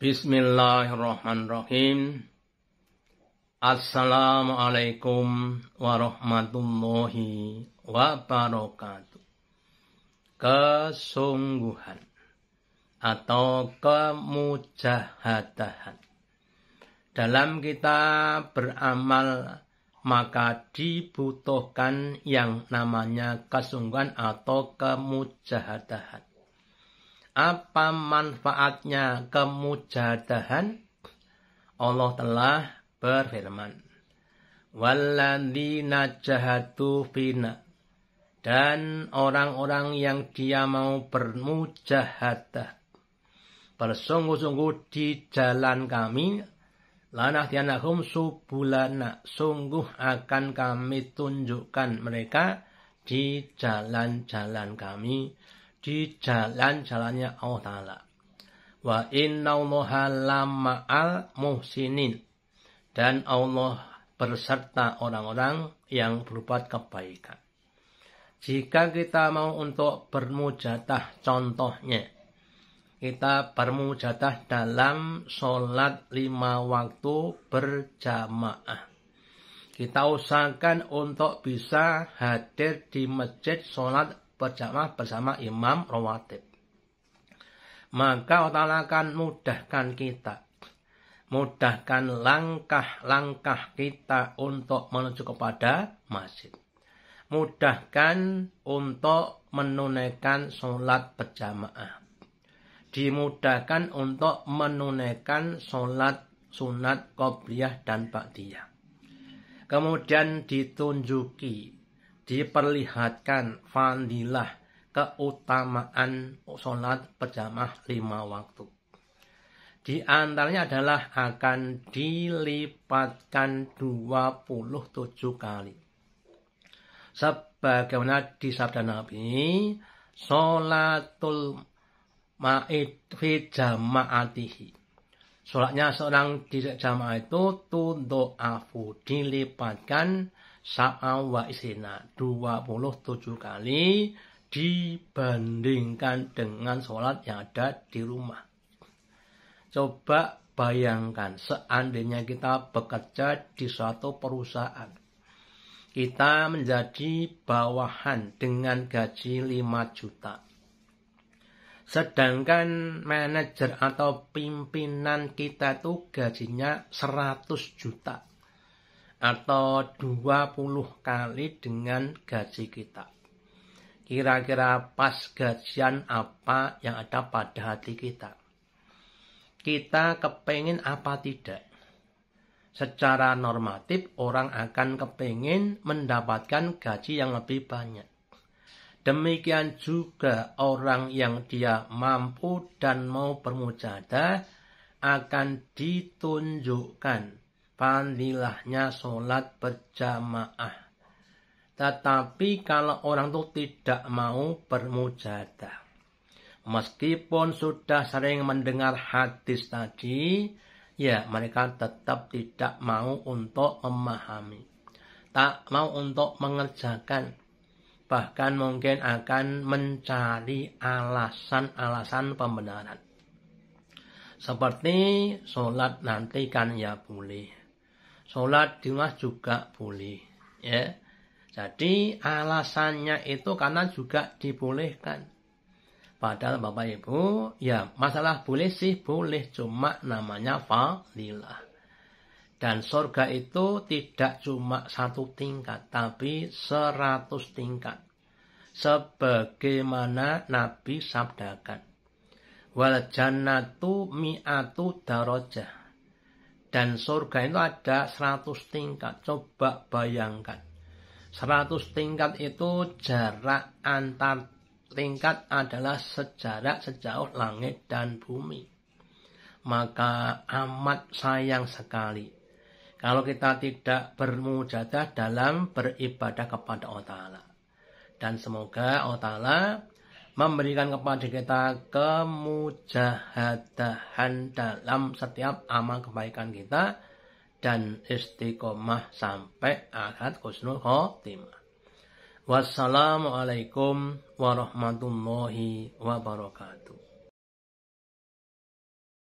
Bismillahirrahmanirrahim. Assalamualaikum warahmatullahi wabarakatuh. Kesungguhan atau kemujahadahan. Dalam kita beramal maka dibutuhkan yang namanya kesungguhan atau kemujahadahan. Apa manfaatnya kemujadahan? Allah telah berfirman. Walladina jahatu fina. Dan orang-orang yang dia mau bermujahadah. Bersungguh-sungguh di jalan kami. Lanah dianahum subulana. Sungguh akan kami tunjukkan mereka di jalan-jalan kami di jalan-jalannya Allah Ta'ala. Wa lama al muhsinin. Dan Allah berserta orang-orang yang berbuat kebaikan. Jika kita mau untuk bermujatah contohnya, kita bermujatah dalam sholat lima waktu berjamaah. Kita usahakan untuk bisa hadir di masjid sholat berjamaah bersama imam rawatib. Maka Allah akan mudahkan kita. Mudahkan langkah-langkah kita untuk menuju kepada masjid. Mudahkan untuk menunaikan sholat berjamaah. Dimudahkan untuk menunaikan sholat sunat qobliyah dan baktiyah. Kemudian ditunjuki diperlihatkan fadilah keutamaan sholat berjamaah lima waktu. Di antaranya adalah akan dilipatkan 27 kali. Sebagaimana di sabda Nabi, sholatul ma'id fi jama'atihi. Sholatnya seorang di jamaah itu tudo'afu, dilipatkan sa'awa isina puluh 27 kali dibandingkan dengan sholat yang ada di rumah. Coba bayangkan seandainya kita bekerja di suatu perusahaan. Kita menjadi bawahan dengan gaji 5 juta. Sedangkan manajer atau pimpinan kita itu gajinya 100 juta atau 20 kali dengan gaji kita. Kira-kira pas gajian apa yang ada pada hati kita. Kita kepengen apa tidak. Secara normatif orang akan kepengen mendapatkan gaji yang lebih banyak. Demikian juga orang yang dia mampu dan mau bermujadah akan ditunjukkan panilahnya sholat berjamaah. Tetapi kalau orang itu tidak mau bermujadah. Meskipun sudah sering mendengar hadis tadi, ya mereka tetap tidak mau untuk memahami. Tak mau untuk mengerjakan. Bahkan mungkin akan mencari alasan-alasan pembenaran. Seperti sholat nanti kan ya boleh sholat di rumah juga boleh ya jadi alasannya itu karena juga dibolehkan padahal bapak ibu ya masalah boleh sih boleh cuma namanya Falilah. dan surga itu tidak cuma satu tingkat tapi seratus tingkat sebagaimana Nabi sabdakan wal jannatu mi'atu darajah dan surga itu ada 100 tingkat. Coba bayangkan. 100 tingkat itu jarak antar tingkat adalah sejarak sejauh langit dan bumi. Maka amat sayang sekali kalau kita tidak bermujadah dalam beribadah kepada Allah Ta'ala. Dan semoga Allah Ta'ala memberikan kepada kita kemujahadahan dalam setiap amal kebaikan kita dan istiqomah sampai akad khusnul khotimah. Wassalamualaikum warahmatullahi wabarakatuh.